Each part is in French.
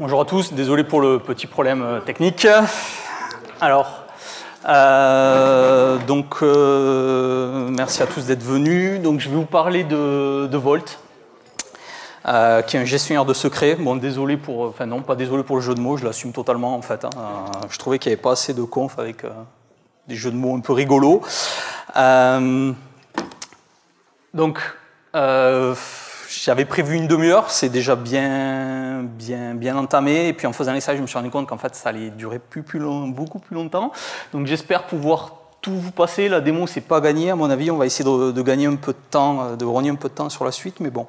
Bonjour à tous, désolé pour le petit problème euh, technique. Alors, euh, donc, euh, merci à tous d'être venus. Donc, je vais vous parler de, Volt, qui est un gestionnaire de secrets. Bon, désolé pour, enfin non, pas désolé pour le jeu de mots, je l'assume totalement en fait. Hein. je trouvais qu'il n'y avait pas assez de conf avec des jeux de mots un peu rigolos. donc, j'avais prévu une demi-heure, c'est déjà bien, bien, bien entamé. Et puis en faisant l'essai, je me suis rendu compte qu'en fait, ça allait durer plus, plus long, beaucoup plus longtemps. Donc j'espère pouvoir tout vous passer. La démo, c'est pas gagné. À mon avis, on va essayer de, gagner un peu de temps, euh, de rogner un peu de temps sur la suite. Mais bon.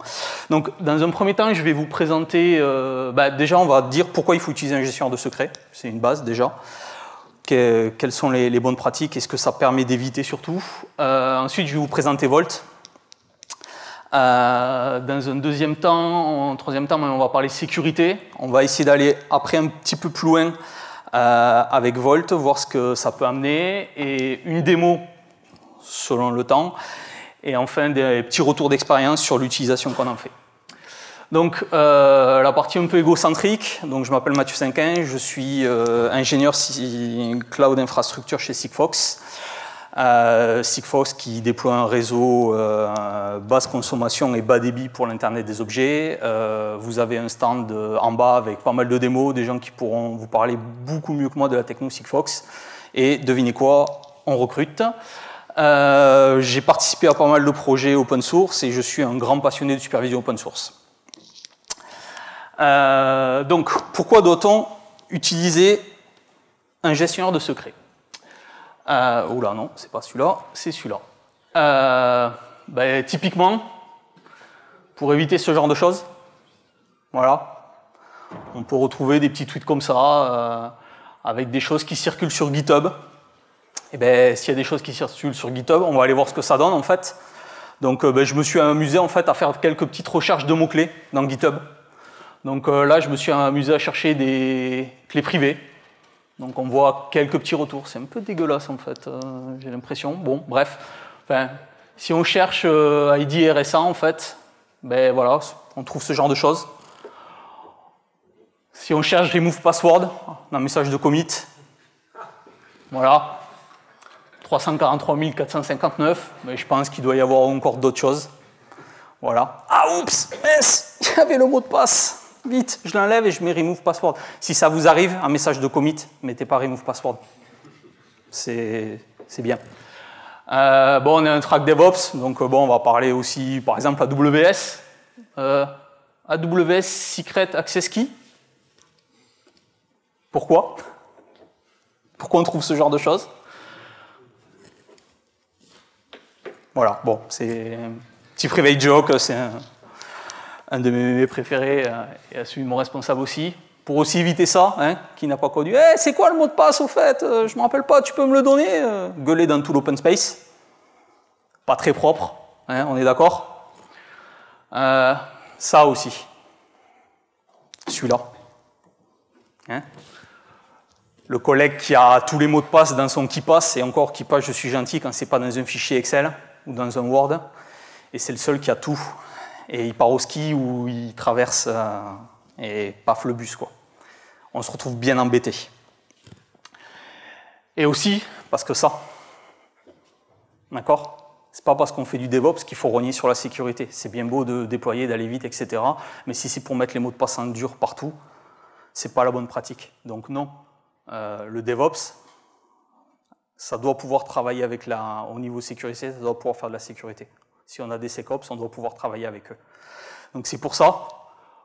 Donc, dans un premier temps, je vais vous présenter. Euh, bah, déjà, on va dire pourquoi il faut utiliser un gestionnaire de secret. C'est une base déjà. quelles sont les, bonnes pratiques est ce que ça permet d'éviter surtout. Euh, ensuite, je vais vous présenter Volt. Euh, dans un deuxième temps, en troisième temps, on va parler sécurité. On va essayer d'aller après un petit peu plus loin euh, avec Volt, voir ce que ça peut amener, et une démo selon le temps, et enfin des petits retours d'expérience sur l'utilisation qu'on en fait. Donc euh, la partie un peu égocentrique, donc je m'appelle Mathieu Cinquin, je suis ingénieur cloud infrastructure chez Sigfox. Euh, Sigfox qui déploie un réseau euh, basse consommation et bas débit pour l'Internet des objets. Euh, vous avez un stand en bas avec pas mal de démos, des gens qui pourront vous parler beaucoup mieux que moi de la techno Sigfox. Et devinez quoi, on recrute. J'ai participé à pas mal de projets open source et je suis un grand passionné de supervision open source. donc, pourquoi doit-on utiliser un gestionnaire de secrets euh, oula, là, non, c'est pas celui-là, c'est celui-là. Euh, ben, typiquement, pour éviter ce genre de choses, voilà, on peut retrouver des petits tweets comme ça, euh, avec des choses qui circulent sur GitHub. Et eh ben, s'il y a des choses qui circulent sur GitHub, on va aller voir ce que ça donne en fait. Donc, ben, je me suis amusé en fait à faire quelques petites recherches de mots clés dans GitHub. Donc là, je me suis amusé à chercher des clés privées, donc on voit quelques petits retours. C'est un peu dégueulasse en fait, euh, j'ai l'impression. Bon, bref. si on cherche euh, ID RSA en fait, ben voilà, on trouve ce genre de choses. Si on cherche remove password, un message de commit. Voilà. 343 459, mais je pense qu'il doit y avoir encore d'autres choses. Voilà. Ah oups, il y avait le mot de passe vite, je l'enlève et je mets remove password. Si ça vous arrive, un message de commit, mettez pas remove password. C'est bien. Euh, bon, on est un track DevOps, donc euh, bon, on va parler aussi, par exemple, AWS. Euh, AWS Secret Access Key. Pourquoi Pourquoi on trouve ce genre de choses Voilà, bon, c'est un petit private joke, c'est un un de mes mémés préférés euh, et mon responsable aussi, pour aussi éviter ça, hein, qui n'a pas connu. Hey, eh, c'est quoi le mot de passe au fait euh, Je ne me rappelle pas, tu peux me le donner euh, Gueuler dans tout l'open space. Pas très propre, hein, on est d'accord Ça aussi. Celui-là. Hein. le collègue qui a tous les mots de passe dans son passe et encore passe. je suis gentil quand ce n'est pas dans un fichier Excel ou dans un Word, et c'est le seul qui a tout et il part au ski ou il traverse euh, et paf le bus. Quoi. On se retrouve bien embêté. Et aussi, parce que ça, d'accord c'est pas parce qu'on fait du DevOps qu'il faut rogner sur la sécurité. C'est bien beau de déployer, d'aller vite, etc. Mais si c'est pour mettre les mots de passe en dur partout, c'est pas la bonne pratique. Donc non, euh, le DevOps, ça doit pouvoir travailler avec la, au niveau sécurité, ça doit pouvoir faire de la sécurité. Si on a des SecOps, e on doit pouvoir travailler avec eux. Donc c'est pour ça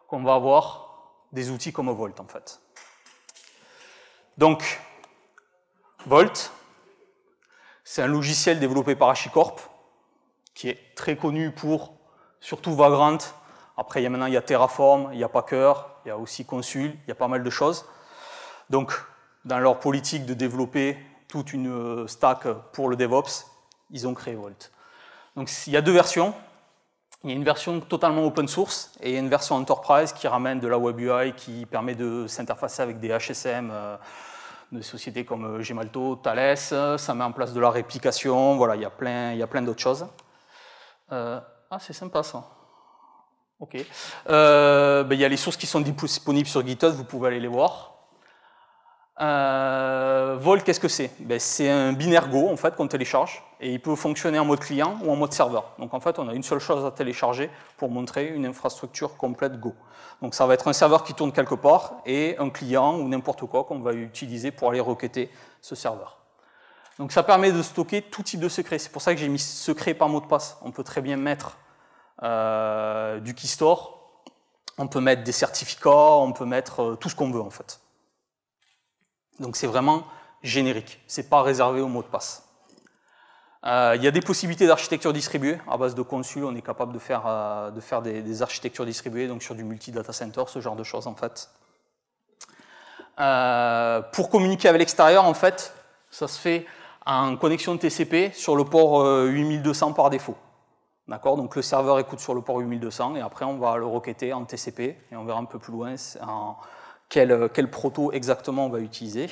qu'on va avoir des outils comme Volt, en fait. Donc, Volt, c'est un logiciel développé par HashiCorp, qui est très connu pour surtout Vagrant. Après, il y a maintenant il y a Terraform, il y a Packer, il y a aussi Consul, il y a pas mal de choses. Donc, dans leur politique de développer toute une euh, stack pour le DevOps, ils ont créé Volt. Donc il y a deux versions. Il y a une version totalement open source et une version enterprise qui ramène de la web UI, qui permet de s'interfacer avec des HSM euh, de sociétés comme euh, Gemalto, Thales. Ça met en place de la réplication. Voilà, il y a plein, il plein d'autres choses. Euh, ah, c'est sympa ça. Ok. Ben, il y a les sources qui sont disponibles sur GitHub, vous pouvez aller les voir. Euh, Vault, qu'est-ce que c'est ben, C'est un binaire Go en fait qu'on télécharge et il peut fonctionner en mode client ou en mode serveur. Donc en fait, on a une seule chose à télécharger pour montrer une infrastructure complète Go. Donc ça va être un serveur qui tourne quelque part et un client ou n'importe quoi qu'on va utiliser pour aller requêter ce serveur. Donc ça permet de stocker tout type de secret. C'est pour ça que j'ai mis secret par mot de passe. On peut très bien mettre euh, du keystore, on peut mettre des certificats, on peut mettre euh, tout ce qu'on veut en fait. Donc c'est vraiment générique, c'est pas réservé au mot de passe. Euh, il y a des possibilités d'architecture distribuée. À base de consul, on est capable de faire, euh, de faire des, architectures distribuées, donc sur du multi-data center, ce genre de choses en fait. Euh, pour communiquer avec l'extérieur, en fait, ça se fait en connexion TCP sur le port 8200 par défaut. D'accord Donc le serveur écoute sur le port 8200 et après on va le requêter en TCP et on verra un peu plus loin en, euh, quel, proto exactement on va utiliser.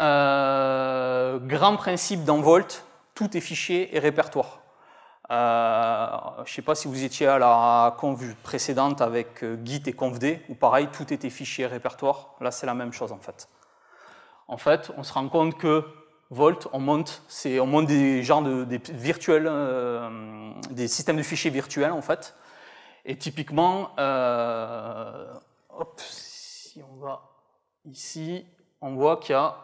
Euh, grand principe dans Volt, tout est fichier et répertoire. Euh, je ne sais pas si vous étiez à la conf précédente avec Git et ConfD, où pareil, tout était fichier et répertoire. Là, c'est la même chose en fait. En fait, on se rend compte que Volt, on monte, des genres systèmes de fichiers virtuels en fait. Et typiquement, hop, si on va ici, on voit qu'il y a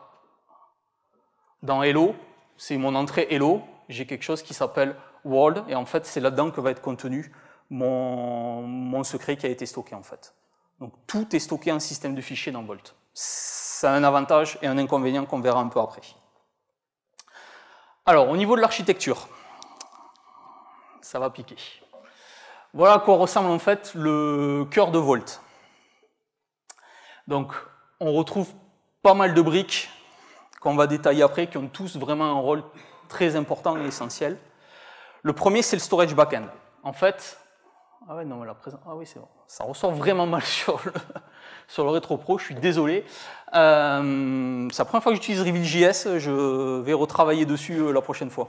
dans Hello, c'est mon entrée Hello, j'ai quelque chose qui s'appelle World, et en fait, c'est là-dedans que va être contenu mon, secret qui a été stocké, en fait. Donc, tout est stocké en système de fichiers dans Vault. Ça a un avantage et un inconvénient qu'on verra un peu après. Alors, au niveau de l'architecture, ça va piquer. Voilà à quoi ressemble en fait le cœur de Vault. Donc, on retrouve pas mal de briques qu'on va détailler après, qui ont tous vraiment un rôle très important et essentiel. Le premier, c'est le storage backend. En fait, ah, ah oui, c'est Ça ressort vraiment mal sur le, sur pro, je suis désolé. Euh, c'est la première fois que j'utilise RevealJS, je vais retravailler dessus euh, la prochaine fois.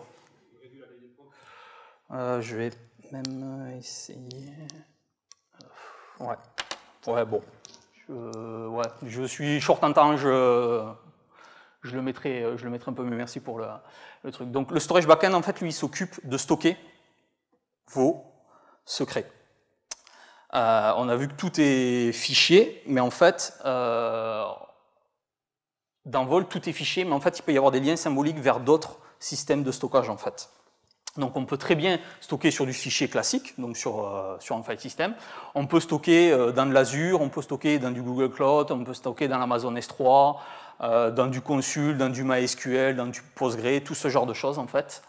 Euh, je vais même essayer. Ouais, ouais bon. Euh, je suis short en temps, je, le, mettrai, euh, je le mettrai un peu, mais merci pour le, truc. Donc le storage backend, en fait, lui, il s'occupe de stocker vos secrets. Euh, on a vu que tout est fichier, mais en fait, dans Vol, tout est fichier, mais en fait, il peut y avoir des liens symboliques vers d'autres systèmes de stockage, en fait. Donc on peut très bien stocker sur du fichier classique, donc sur, euh, sur un file system. On peut stocker euh, dans de l'Azure, on peut stocker dans du Google Cloud, on peut stocker dans l'Amazon S3, euh, dans du Consul, dans du MySQL, dans du Postgre, tout ce genre de choses en fait.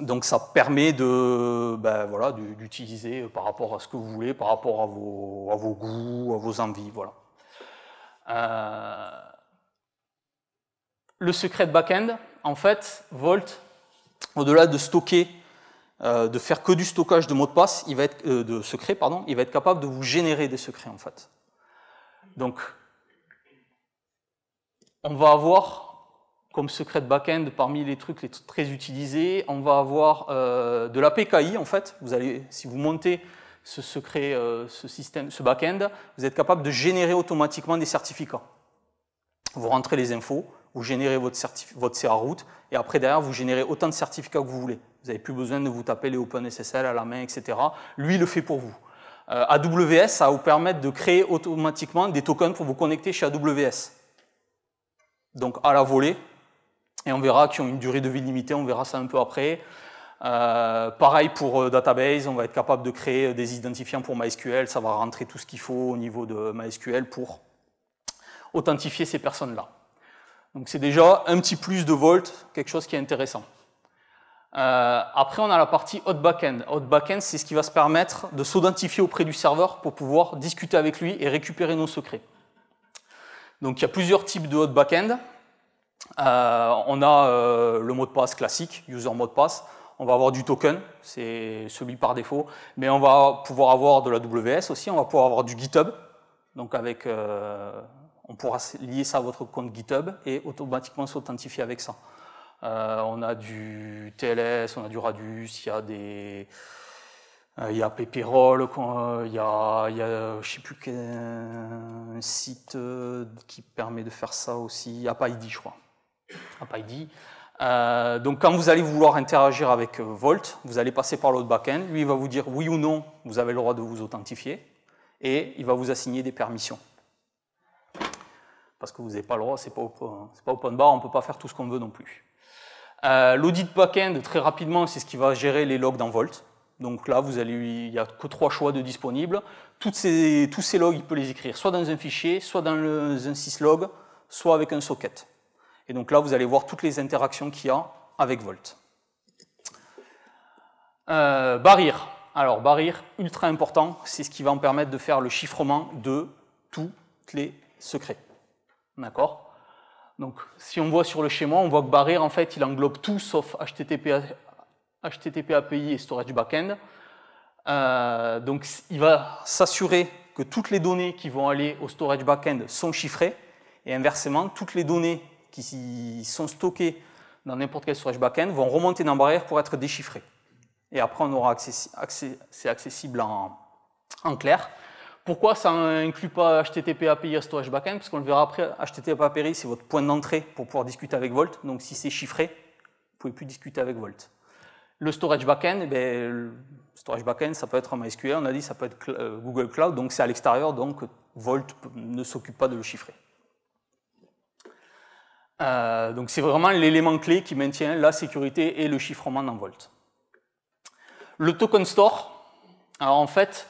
donc ça permet de, ben, voilà, d'utiliser par rapport à ce que vous voulez, par rapport à vos, goûts, à vos envies. Voilà. le secret de backend, en fait, Vault au-delà de stocker, euh, de faire que du stockage de mots de passe, il va être, euh, de secrets, pardon, il va être capable de vous générer des secrets en fait. Donc, on va avoir comme secret de backend parmi les trucs les très utilisés, on va avoir euh, de la PKI en fait. Vous allez, si vous montez ce secret, ce système, ce backend, vous êtes capable de générer automatiquement des certificats. Vous rentrez les infos, vous générez votre, votre CA route, et après derrière, vous générez autant de certificats que vous voulez. Vous n'avez plus besoin de vous taper les OpenSSL à la main, etc. Lui, le fait pour vous. Euh, AWS, ça va vous permettre de créer automatiquement des tokens pour vous connecter chez AWS. Donc à la volée, et on verra qu'ils ont une durée de vie limitée, on verra ça un peu après. Euh, pareil pour euh, database, on va être capable de créer des identifiants pour MySQL, ça va rentrer tout ce qu'il faut au niveau de MySQL pour authentifier ces personnes-là. Donc c'est déjà un petit plus de volts, quelque chose qui est intéressant. Euh, après, on a la partie hot backend. Hot backend, c'est ce qui va se permettre de s'identifier auprès du serveur pour pouvoir discuter avec lui et récupérer nos secrets. Donc il y a plusieurs types de hot backend. Euh, on a euh, le mot de passe classique, user mot de passe. On va avoir du token, c'est celui par défaut, mais on va pouvoir avoir de la WS aussi, on va pouvoir avoir du GitHub, donc avec on pourra lier ça à votre compte GitHub et automatiquement s'authentifier avec ça. Euh, on a du TLS, on a du Radius, il y a des... Euh, il y a il y a, il y je sais plus quel site euh, qui permet de faire ça aussi, AppID je crois. donc quand vous allez vouloir interagir avec Volt, vous allez passer par l'autre backend, lui il va vous dire oui ou non, vous avez le droit de vous authentifier, et il va vous assigner des permissions parce que vous n'avez pas le droit, c'est pas, hein. pas open bar, on ne peut pas faire tout ce qu'on veut non plus. Euh, l'audit backend, très rapidement, c'est ce qui va gérer les logs dans Volt. Donc là, vous allez, il n'y a que trois choix de disponibles. tous ces logs, il peut les écrire soit dans un fichier, soit dans un syslog, soit avec un socket. Et donc là, vous allez voir toutes les interactions qu'il y a avec Volt. Euh, Alors, barrier, ultra important, c'est ce qui va en permettre de faire le chiffrement de tous les secrets. D'accord Donc, si on voit sur le schéma, on voit que Barrier, en fait, il englobe tout sauf HTTP, API et storage backend. Euh, donc, il va s'assurer que toutes les données qui vont aller au storage backend sont chiffrées, et inversement, toutes les données qui sont stockées dans n'importe quel storage backend vont remonter dans barrière pour être déchiffrées. Et après, on aura c'est accessible en clair. Pourquoi ça n'inclut pas HTTP API à Storage Backend Parce qu'on le verra après, HTTP API, c'est votre point d'entrée pour pouvoir discuter avec Volt. Donc si c'est chiffré, vous pouvez plus discuter avec Volt. Le Storage Backend, eh ben, Storage Backend, ça peut être en MySQL, on a dit, ça peut être euh, Google Cloud, donc c'est à l'extérieur, donc Volt ne s'occupe pas de le chiffrer. Euh, donc c'est vraiment l'élément clé qui maintient la sécurité et le chiffrement dans Volt. Le token store, alors en fait,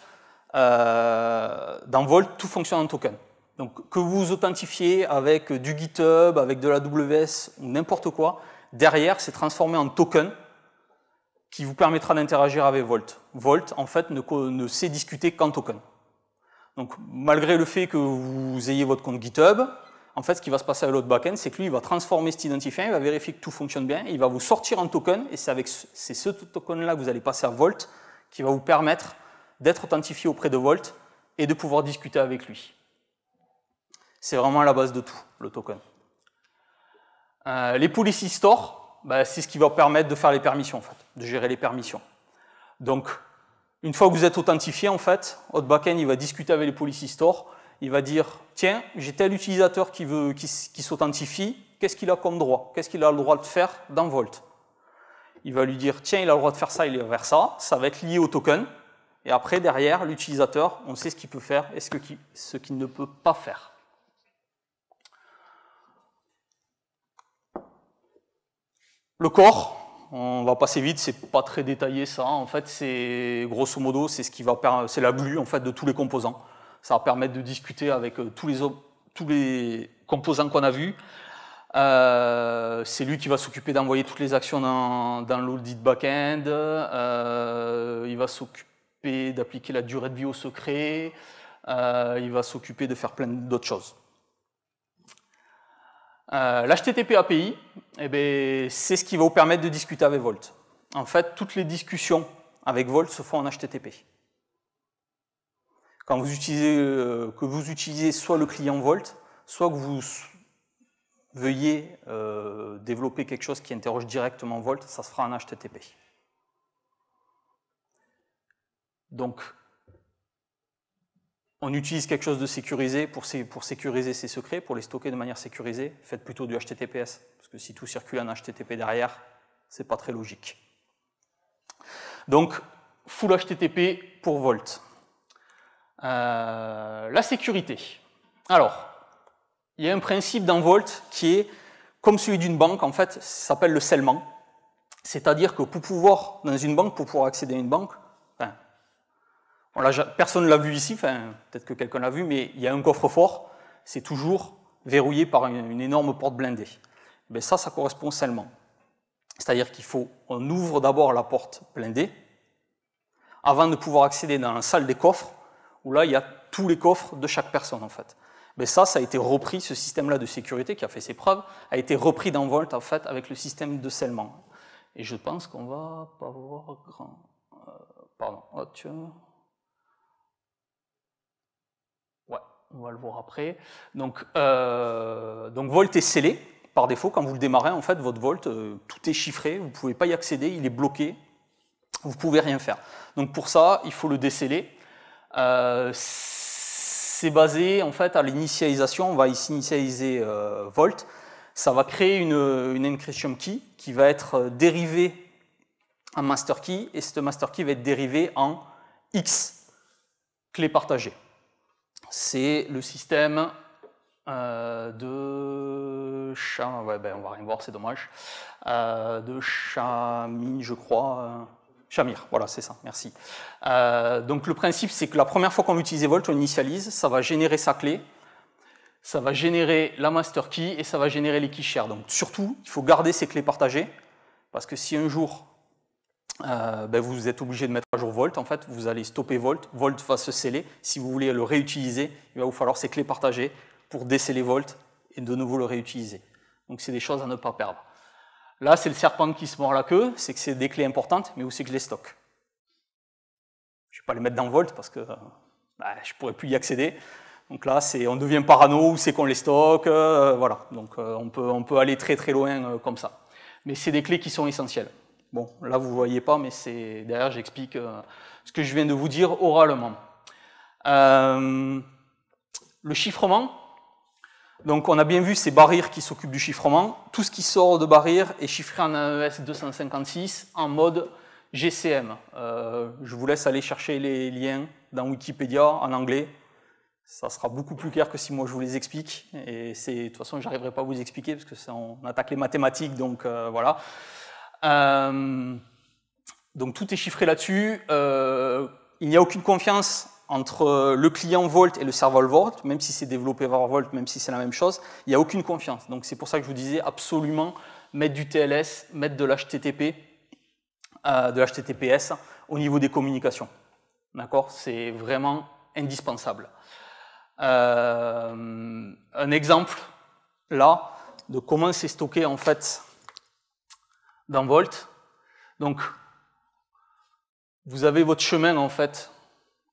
euh, dans Volt, tout fonctionne en token. Donc que vous authentifiez avec du GitHub, avec de la WS ou n'importe quoi, derrière c'est transformé en token qui vous permettra d'interagir avec Volt. Volt en fait ne, sait discuter qu'en token. Donc malgré le fait que vous ayez votre compte GitHub, en fait ce qui va se passer avec l'autre backend, c'est que lui il va transformer cet identifiant, il va vérifier que tout fonctionne bien, il va vous sortir en token et c'est avec ce token là que vous allez passer à Volt qui va vous permettre d'être authentifié auprès de Volt et de pouvoir discuter avec lui. C'est vraiment la base de tout, le token. Euh, les policy store, bah, c'est ce qui va permettre de faire les permissions, en fait, de gérer les permissions. Donc, une fois que vous êtes authentifié, en fait, votre backend il va discuter avec les policy store, il va dire tiens, j'ai tel utilisateur qui veut, qui, qui s'authentifie, qu'est-ce qu'il a comme droit Qu'est-ce qu'il a le droit de faire dans Volt Il va lui dire tiens, il a le droit de faire ça, il va faire ça, ça va être lié au token, et après, derrière, l'utilisateur, on sait ce qu'il peut faire et ce qu'il ce qu'il ne peut pas faire. Le corps, on va passer vite, c'est pas très détaillé ça. Hein. En fait, c'est grosso modo, c'est ce qui va c'est la glue en fait de tous les composants. Ça va permettre de discuter avec euh, tous les tous les composants qu'on a vus. Euh, c'est lui qui va s'occuper d'envoyer toutes les actions dans, dans l'audit back-end. Euh, il va s'occuper d'appliquer la durée de vie au secret, euh, il va s'occuper de faire plein d'autres choses. Euh, L'HTTP API, eh ben, c'est ce qui va vous permettre de discuter avec Volt. En fait, toutes les discussions avec Volt se font en HTTP. Quand vous utilisez, euh, que vous utilisez soit le client Volt, soit que vous veuillez développer quelque chose qui interroge directement Volt, ça se fera en HTTP. Donc, on utilise quelque chose de sécurisé pour, sécuriser ses secrets, pour les stocker de manière sécurisée. Faites plutôt du HTTPS, parce que si tout circule en HTTP derrière, c'est pas très logique. Donc, full HTTP pour Volt. Euh, la sécurité. Alors, il y a un principe dans Volt qui est comme celui d'une banque, en fait, ça s'appelle le scellement. C'est-à-dire que pour pouvoir, dans une banque, pour pouvoir accéder à une banque, personne ne l'a vu ici, peut-être que quelqu'un l'a vu, mais il y a un coffre-fort, c'est toujours verrouillé par une, énorme porte blindée. Mais ben, ça, ça correspond scellement. C'est-à-dire qu'il faut, on ouvre d'abord la porte blindée, avant de pouvoir accéder dans la salle des coffres, où là, il y a tous les coffres de chaque personne, en fait. Mais ben, ça, ça a été repris, ce système-là de sécurité qui a fait ses preuves, a été repris dans en fait, avec le système de scellement. Et je pense qu'on va pas voir grand... Euh, pardon, oh, tu on va le voir après. Euh, donc, Volt est scellé par défaut. Quand vous le démarrez, en fait, votre Volt, euh, tout est chiffré, vous ne pouvez pas y accéder, il est bloqué, vous ne pouvez rien faire. Donc pour ça, il faut le déceller. Euh, c'est basé en fait à l'initialisation, on va initialiser Volt, ça va créer une, une encryption key qui va être dérivée en master key et cette master key va être dérivée en X, clé partagée c'est le système euh, de chat. Ouais, ben, on va rien voir, c'est dommage. Euh, de Chamir, je crois. Euh, Chamir, voilà, c'est ça, merci. donc le principe, c'est que la première fois qu'on utilise Volt, on initialise, ça va générer sa clé, ça va générer la master key et ça va générer les keys shares. Donc surtout, il faut garder ces clés partagées, parce que si un jour euh, ben, vous êtes obligé de mettre à jour Volt. En fait, vous allez stopper Volt. Volt va se sceller. Si vous voulez le réutiliser, il va vous falloir ces clés partagées pour déceler Volt et de nouveau le réutiliser. Donc, c'est des choses à ne pas perdre. Là, c'est le serpent qui se mord la queue. C'est que c'est des clés importantes, mais où c'est que je les stocke Je ne vais pas les mettre dans Volt parce que euh, ben, je ne pourrais plus y accéder. Donc là, on devient parano, où c'est qu'on les stocke, euh, voilà. Donc on, peut, on peut aller très très loin comme ça. Mais c'est des clés qui sont essentielles. Bon, là, vous ne voyez pas, mais c'est derrière, j'explique euh, ce que je viens de vous dire oralement. Euh, le chiffrement. Donc, on a bien vu c'est barrières qui s'occupe du chiffrement. Tout ce qui sort de barrière est chiffré en AES 256 en mode GCM. Euh, je vous laisse aller chercher les liens dans Wikipédia en anglais. Ça sera beaucoup plus clair que si moi je vous les explique. Et de toute façon, je n'arriverai pas à vous expliquer parce que ça, on attaque les mathématiques, donc voilà. Euh, donc tout est chiffré là-dessus. Euh, il n'y a aucune confiance entre euh, le client Volt et le serveur Volt, même si c'est développé par Volt, même si c'est la même chose, il n'y a aucune confiance. Donc c'est pour ça que je vous disais absolument mettre du TLS, mettre de l'HTTP, de l'HTTPS au niveau des communications. D'accord C'est vraiment indispensable. un exemple là de comment c'est stocké en fait dans volt. Donc, vous avez votre chemin, en fait,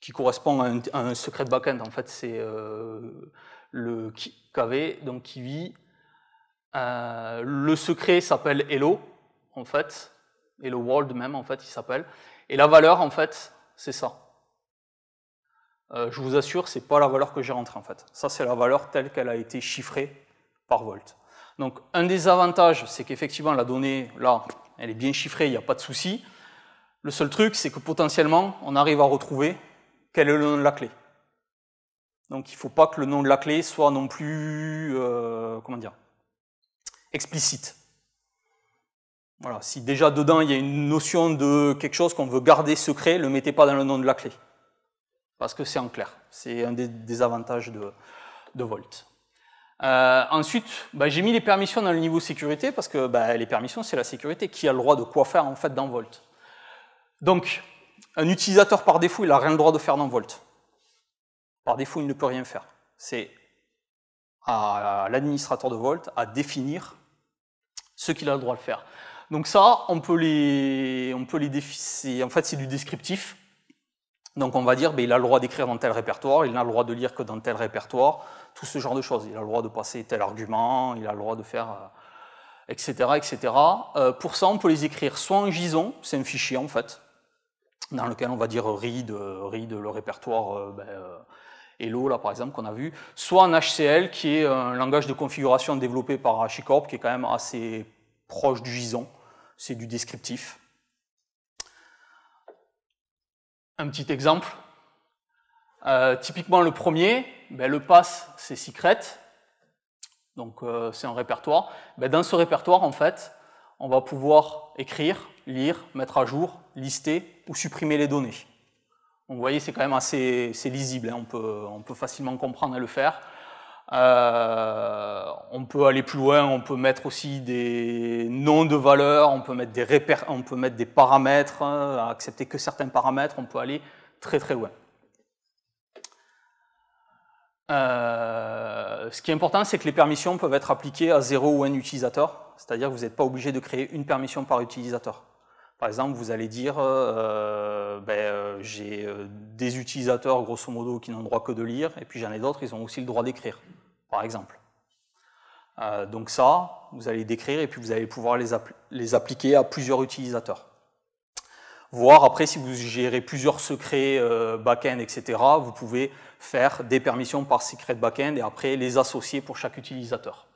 qui correspond à un, secret de backend. En fait, c'est euh, le KV, donc qui vit. Euh, le secret s'appelle Hello, en fait. le World, même, en fait, il s'appelle. Et la valeur, en fait, c'est ça. Euh, je vous assure, ce n'est pas la valeur que j'ai rentrée, en fait. Ça, c'est la valeur telle qu'elle a été chiffrée par volt. Donc un des avantages, c'est qu'effectivement la donnée, là, elle est bien chiffrée, il n'y a pas de souci. Le seul truc, c'est que potentiellement, on arrive à retrouver quel est le nom de la clé. Donc il ne faut pas que le nom de la clé soit non plus, euh, comment dire, explicite. Voilà, si déjà dedans il y a une notion de quelque chose qu'on veut garder secret, ne le mettez pas dans le nom de la clé. Parce que c'est en clair. C'est un des, avantages de, de euh, ensuite, bah, j'ai mis les permissions dans le niveau sécurité parce que bah, les permissions, c'est la sécurité. Qui a le droit de quoi faire en fait dans Volt Donc, un utilisateur par défaut, il n'a rien le droit de faire dans Volt. Par défaut, il ne peut rien faire. C'est à l'administrateur de Volt à définir ce qu'il a le droit de faire. Donc ça, on peut les, on En fait, c'est du descriptif. Donc on va dire, ben, il a le droit d'écrire dans tel répertoire, il n'a le droit de lire que dans tel répertoire tout ce genre de choses. Il a le droit de passer tel argument, il a le droit de faire, etc. Euh, etc. Euh, pour ça, on peut les écrire soit en JSON, c'est un fichier en fait, dans lequel on va dire read, euh, le répertoire ben, Hello, là, par exemple, qu'on a vu, soit en HCL, qui est un langage de configuration développé par HashiCorp, qui est quand même assez proche du JSON, c'est du descriptif. Un petit exemple, euh, typiquement, le premier, ben, le pass, c'est secret, donc euh, c'est un répertoire. Ben, dans ce répertoire, en fait, on va pouvoir écrire, lire, mettre à jour, lister ou supprimer les données. vous voyez, c'est quand même assez lisible, hein. on, peut, on, peut, facilement comprendre et le faire. Euh, on peut aller plus loin, on peut mettre aussi des noms de valeurs, on peut mettre des, on peut mettre des paramètres, accepter que certains paramètres, on peut aller très très loin. Euh, ce qui est important, c'est que les permissions peuvent être appliquées à zéro ou un utilisateur, c'est-à-dire que vous n'êtes pas obligé de créer une permission par utilisateur. Par exemple, vous allez dire, euh, euh, ben, j'ai des utilisateurs, grosso modo, qui n'ont le droit que de lire, et puis j'en ai d'autres, ils ont aussi le droit d'écrire, par exemple. donc ça, vous allez décrire, et puis vous allez pouvoir les appliquer à plusieurs utilisateurs voire après si vous gérez plusieurs secrets euh, back-end, etc., vous pouvez faire des permissions par secret back-end et après les associer pour chaque utilisateur.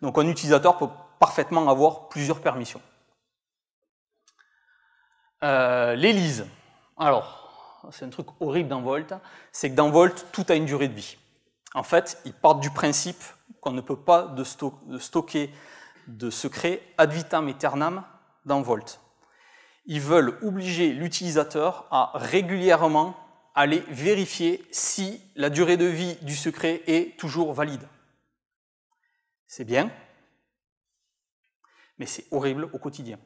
Donc un utilisateur peut parfaitement avoir plusieurs permissions. Euh, Alors, c'est un truc horrible dans Volt, hein. c'est que dans Volt, tout a une durée de vie. En fait, ils partent du principe qu'on ne peut pas de stocker de secrets ad vitam aeternam dans Volt ils veulent obliger l'utilisateur à régulièrement aller vérifier si la durée de vie du secret est toujours valide. C'est bien, mais c'est horrible au quotidien.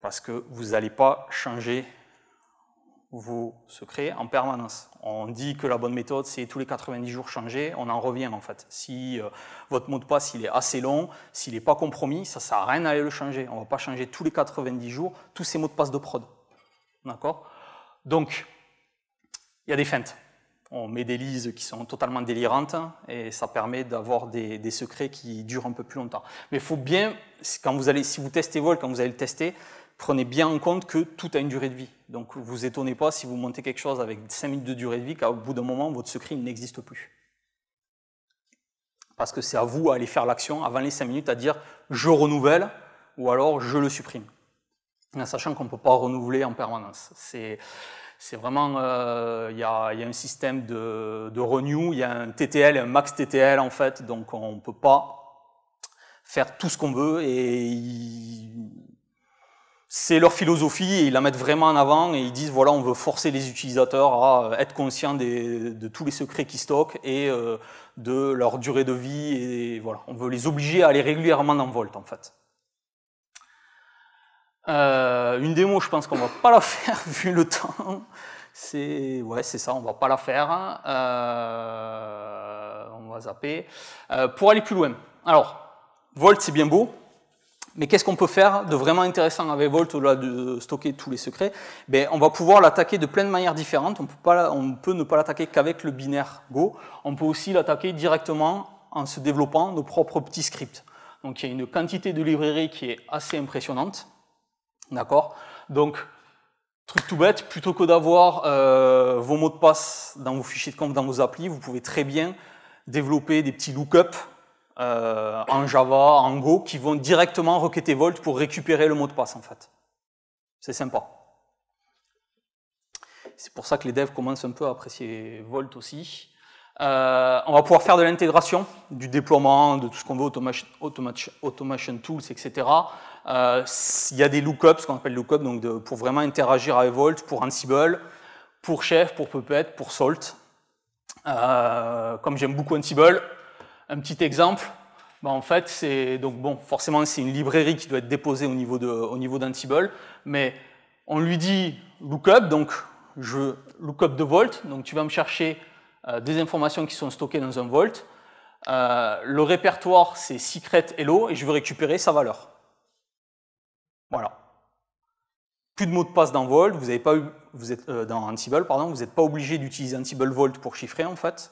Parce que vous n'allez pas changer vous secrets en permanence. On dit que la bonne méthode, c'est tous les 90 jours changer, on en revient en fait. Si euh, votre mot de passe il est assez long, s'il n'est pas compromis, ça ne sert à rien d'aller le changer. On ne va pas changer tous les 90 jours tous ces mots de passe de prod. D'accord Donc, il y a des feintes. On met des lises qui sont totalement délirantes hein, et ça permet d'avoir des, secrets qui durent un peu plus longtemps. Mais il faut bien, quand vous allez, si vous testez Vol, quand vous allez le tester, prenez bien en compte que tout a une durée de vie. Donc vous, vous étonnez pas si vous montez quelque chose avec 5 minutes de durée de vie, qu'au bout d'un moment, votre secret n'existe plus. Parce que c'est à vous d'aller faire l'action avant les 5 minutes, à dire je renouvelle ou alors je le supprime. En sachant qu'on ne peut pas renouveler en permanence. C'est vraiment, euh, il y, a un système de, renew, il y a un TTL un max TTL en fait, donc on ne peut pas faire tout ce qu'on veut et c'est leur philosophie et ils la mettent vraiment en avant et ils disent voilà on veut forcer les utilisateurs à euh, être conscients de tous les secrets qu'ils stockent et euh, de leur durée de vie et voilà on veut les obliger à aller régulièrement dans Volt en fait. Euh, une démo je pense qu'on va pas la faire vu le temps c'est ouais c'est ça on va pas la faire on va zapper pour aller plus loin alors Volt c'est bien beau mais qu'est-ce qu'on peut faire de vraiment intéressant avec Volt, au-delà de stocker tous les secrets ben, On va pouvoir l'attaquer de plein de manières différentes. On peut, peut ne pas l'attaquer qu'avec le binaire Go. On peut aussi l'attaquer directement en se développant nos propres petits scripts. Donc il y a une quantité de librairies qui est assez impressionnante. D'accord Donc, truc tout bête, plutôt que d'avoir euh, vos mots de passe dans vos fichiers de compte, dans vos applis, vous pouvez très bien développer des petits lookups euh, en Java, en Go, qui vont directement requêter Volt pour récupérer le mot de passe, en fait. C'est sympa. C'est pour ça que les devs commencent un peu à apprécier Volt aussi. Euh, on va pouvoir faire de l'intégration, du déploiement, de tout ce qu'on veut, automation, tools, etc. il euh, y a des lookups, ce qu'on appelle lookups, donc pour vraiment interagir avec Volt, pour Ansible, pour Chef, pour Puppet, pour Salt. comme j'aime beaucoup Ansible, un petit exemple, bah, en fait, c'est donc bon, forcément, c'est une librairie qui doit être déposée au niveau de, au niveau mais on lui dit lookup, donc je lookup de volt, donc tu vas me chercher euh, des informations qui sont stockées dans un volt. Euh, le répertoire, c'est secret hello, et je veux récupérer sa valeur. Voilà. Plus de mot de passe dans Volt. vous pas eu, vous êtes euh, dans pardon, vous n'êtes pas obligé d'utiliser Ansible volt pour chiffrer en fait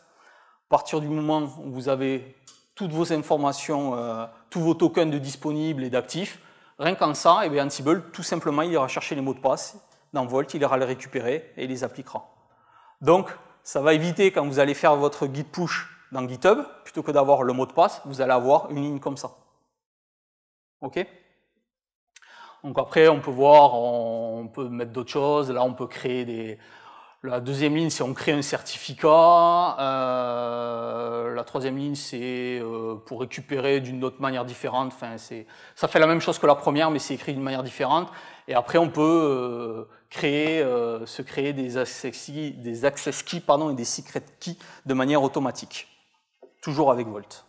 à partir du moment où vous avez toutes vos informations, euh, tous vos tokens de disponibles et d'actifs, rien qu'en ça, et eh bien Ansible, tout simplement, il ira chercher les mots de passe dans Vault, il ira les récupérer et il les appliquera. Donc, ça va éviter quand vous allez faire votre git push dans GitHub, plutôt que d'avoir le mot de passe, vous allez avoir une ligne comme ça. OK donc après, on peut voir, on peut mettre d'autres choses. Là, on peut créer des, la deuxième ligne, c'est on crée un certificat. Euh, la troisième ligne, c'est euh, pour récupérer d'une autre manière différente. Enfin, ça fait la même chose que la première, mais c'est écrit d'une manière différente. Et après, on peut euh, créer, se créer des access, keys, des access pardon, et des secret keys de manière automatique, toujours avec Volt.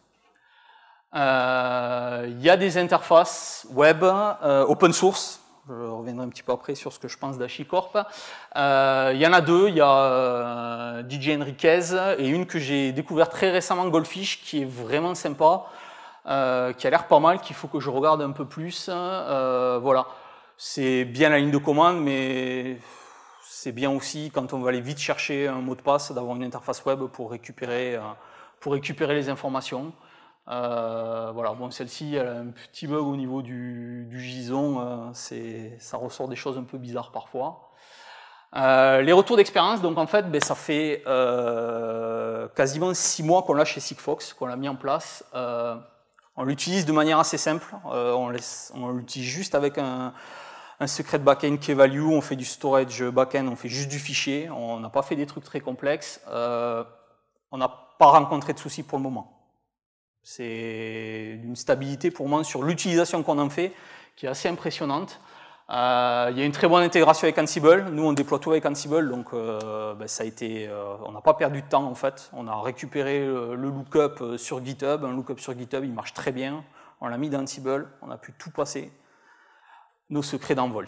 Il y a des interfaces web open source je reviendrai un petit peu après sur ce que je pense d'Achicorp. Euh, il y en a deux, il y a euh, DJ Enriquez et une que j'ai découverte très récemment, Goldfish, qui est vraiment sympa, euh, qui a l'air pas mal, qu'il faut que je regarde un peu plus. voilà, c'est bien la ligne de commande, mais c'est bien aussi quand on va aller vite chercher un mot de passe d'avoir une interface web pour récupérer les informations. Euh, voilà, bon, celle-ci, elle a un petit bug au niveau du, du euh, ça ressort des choses un peu bizarres parfois. Euh, les retours d'expérience, donc en fait, ben, ça fait quasiment six mois qu'on l'a chez Sigfox, qu'on l'a mis en place. on l'utilise de manière assez simple, on l'utilise juste avec un, secret de backend key value, on fait du storage backend, on fait juste du fichier, on n'a pas fait des trucs très complexes, on n'a pas rencontré de soucis pour le moment. C'est une stabilité pour moi sur l'utilisation qu'on en fait qui est assez impressionnante. Euh, il y a une très bonne intégration avec Ansible. Nous, on déploie tout avec Ansible, donc euh, ben, ça a été, euh, on n'a pas perdu de temps en fait. On a récupéré le, lookup sur GitHub. Un lookup sur GitHub, il marche très bien. On l'a mis dans Ansible, on a pu tout passer. Nos secrets dans Vault,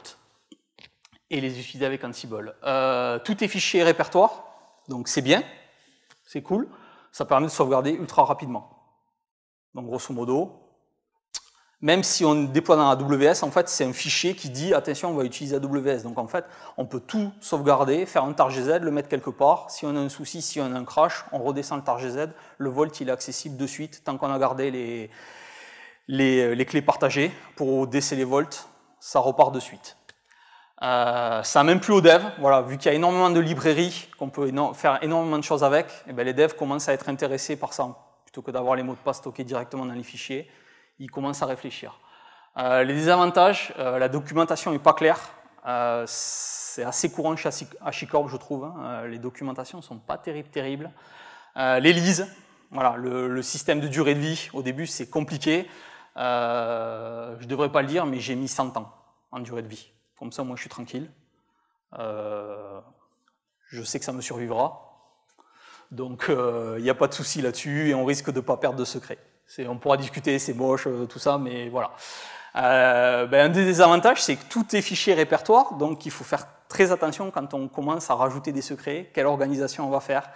et les utiliser avec Ansible. tout est fichier répertoire, donc c'est bien, c'est cool. Ça permet de sauvegarder ultra rapidement. Donc grosso modo, même si on déploie dans AWS, en fait, c'est un fichier qui dit attention, on va utiliser AWS. Donc en fait, on peut tout sauvegarder, faire un tar le mettre quelque part. Si on a un souci, si on a un crash, on redescend le tar GZ. Le Volt, il est accessible de suite tant qu'on a gardé les, les, euh, clés partagées pour déceler Volt. Ça repart de suite. Euh, ça ça même plus aux devs, voilà, vu qu'il y a énormément de librairies, qu'on peut faire énormément de choses avec, et eh ben, les devs commencent à être intéressés par ça plutôt que d'avoir les mots de passe stockés directement dans les fichiers, il commence à réfléchir. Euh, les désavantages, euh, la documentation n'est pas claire. Euh, c'est assez courant chez HashiCorp, je trouve. Hein. les documentations ne sont pas terribles. terribles. voilà, le, le, système de durée de vie, au début, c'est compliqué. je ne devrais pas le dire, mais j'ai mis 100 ans en durée de vie. Comme ça, moi, je suis tranquille. je sais que ça me survivra. Donc il euh, n'y a pas de souci là-dessus et on risque de ne pas perdre de secret. On pourra discuter, c'est moche, euh, tout ça, mais voilà. Euh, ben, un des désavantages, c'est que tout est fichier répertoire, donc il faut faire très attention quand on commence à rajouter des secrets, quelle organisation on va faire,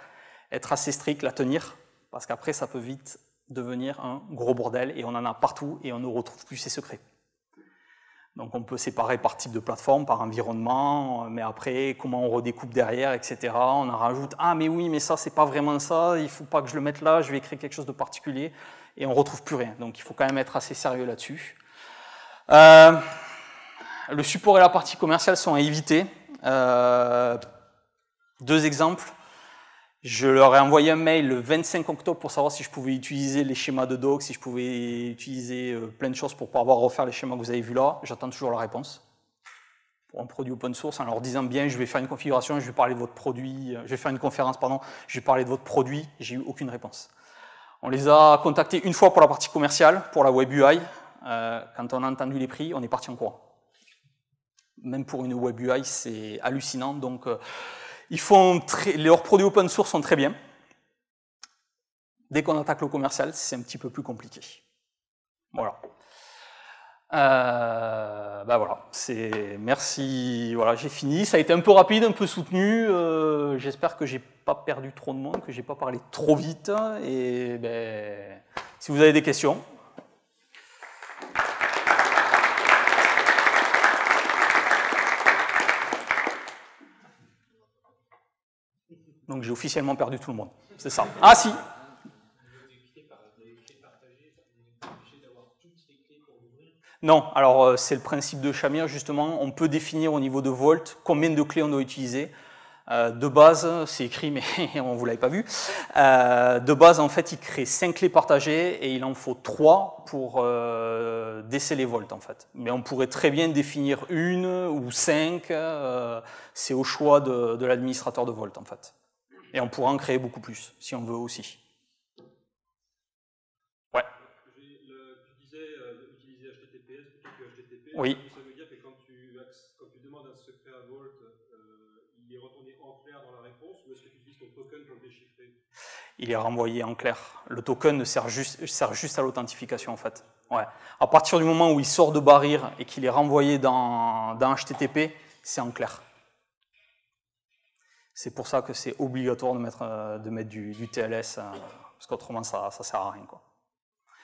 être assez strict, la tenir, parce qu'après ça peut vite devenir un gros bordel et on en a partout et on ne retrouve plus ses secrets. Donc on peut séparer par type de plateforme, par environnement, euh, mais après comment on redécoupe derrière, etc. On en rajoute ah mais oui mais ça c'est pas vraiment ça, il faut pas que je le mette là, je vais écrire quelque chose de particulier et on retrouve plus rien. Donc il faut quand même être assez sérieux là-dessus. Euh, le support et la partie commerciale sont à éviter. Euh, deux exemples. Je leur ai envoyé un mail le 25 octobre pour savoir si je pouvais utiliser les schémas de doc, si je pouvais utiliser euh, plein de choses pour pouvoir refaire les schémas que vous avez vus là. J'attends toujours la réponse. Pour un produit open source, en leur disant bien, je vais faire une configuration, je vais parler de votre produit, euh, je vais faire une conférence, pardon, je vais parler de votre produit, j'ai eu aucune réponse. On les a contactés une fois pour la partie commerciale, pour la web UI. Euh, quand on a entendu les prix, on est parti en courant. Même pour une web UI, c'est hallucinant. Donc, ils font leurs produits open source sont très bien. Dès qu'on attaque le commercial, c'est un petit peu plus compliqué. Voilà. Euh, bah merci. Voilà, j'ai fini. Ça a été un peu rapide, un peu soutenu. Euh, j'espère que j'ai pas perdu trop de monde, que j'ai pas parlé trop vite. Et ben, si vous avez des questions, donc j'ai officiellement perdu tout le monde. C'est ça. Ah si Non, alors euh, c'est le principe de Shamir, justement, on peut définir au niveau de volts combien de clés on doit utiliser. Euh, de base, c'est écrit, mais on ne vous l'avait pas vu. Euh, de base, en fait, il crée cinq clés partagées et il en faut trois pour euh, déceler les en fait. Mais on pourrait très bien définir une ou cinq. c'est au choix de, l'administrateur de Volt, en fait. Et on pourra en créer beaucoup plus, si on veut aussi. Ouais. tu disais euh, utiliser HTTPS plutôt que HTTP. Oui. Ça veut dire que quand tu, demandes un secret à Vault, euh, il est retourné en clair dans la réponse, ou est-ce que tu utilises ton token pour le déchiffrer il est renvoyé en clair. Le token sert juste, sert juste à l'authentification en fait. Ouais. À partir du moment où il sort de barrière et qu'il est renvoyé dans, dans HTTP, c'est en clair. C'est pour ça que c'est obligatoire de mettre, euh, de mettre du, TLS, euh, parce qu'autrement, ça ne sert à rien. Quoi.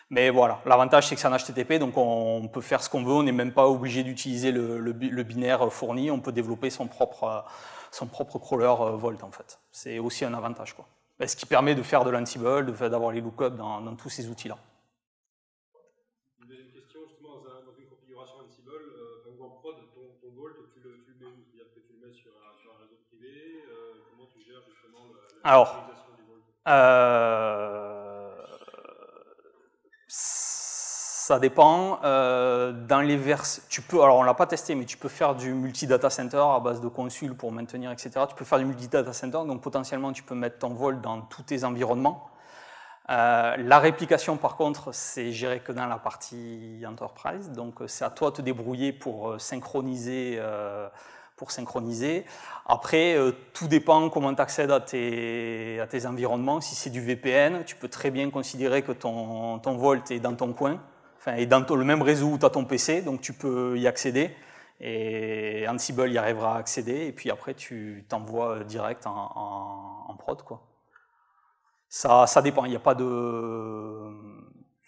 Mais voilà, l'avantage, c'est que c'est en HTTP, donc on peut faire ce qu'on veut, on n'est même pas obligé d'utiliser le, binaire euh, fourni, on peut développer son propre, son propre crawler Volt, en fait. C'est aussi un avantage. Quoi. Ce qui permet de faire de l'Ansible, d'avoir les lookups dans tous ces outils-là. Alors, euh, ça dépend. Euh, dans les vers, tu peux, alors on l'a pas testé, mais tu peux faire du multi-data center à base de consul pour maintenir, etc. Tu peux faire du multi-data center, donc potentiellement tu peux mettre ton vol dans tous tes environnements. Euh, la réplication, par contre, c'est géré que dans la partie enterprise, donc c'est à toi de te débrouiller pour synchroniser pour synchroniser. Après, euh, tout dépend comment tu accèdes à tes, à tes environnements. Si c'est du VPN, tu peux très bien considérer que ton, ton Volt est dans ton coin, enfin, est dans le même réseau où tu as ton PC, donc tu peux y accéder. Et Ansible y arrivera à accéder, et puis après, tu t'envoies euh, direct en, prod. Quoi. Ça, ça dépend, il n'y a pas de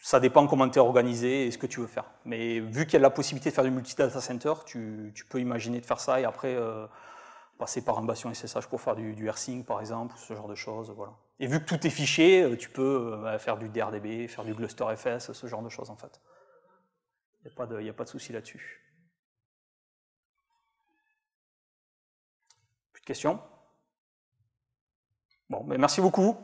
ça dépend comment tu es organisé et ce que tu veux faire. Mais vu qu'il y a la possibilité de faire du multi-data center, tu, peux imaginer de faire ça et après euh, passer par un bastion SSH pour faire du, du sync par exemple, ce genre de choses. Et vu que tout est fiché, euh, tu peux euh, bah, faire du DRDB, faire du GlusterFS, ce genre de choses en fait. Il n'y a, pas de, a pas de souci là-dessus. Plus de questions Bon, merci beaucoup.